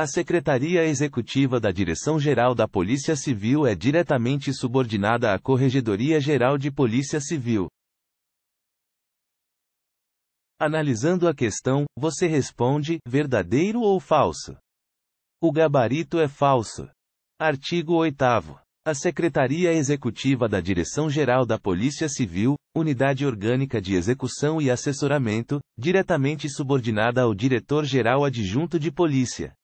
A Secretaria Executiva da Direção-Geral da Polícia Civil é diretamente subordinada à Corregedoria-Geral de Polícia Civil. Analisando a questão, você responde: verdadeiro ou falso? O gabarito é falso. Artigo 8. A Secretaria Executiva da Direção-Geral da Polícia Civil, Unidade Orgânica de Execução e Assessoramento, diretamente subordinada ao Diretor-Geral Adjunto de Polícia.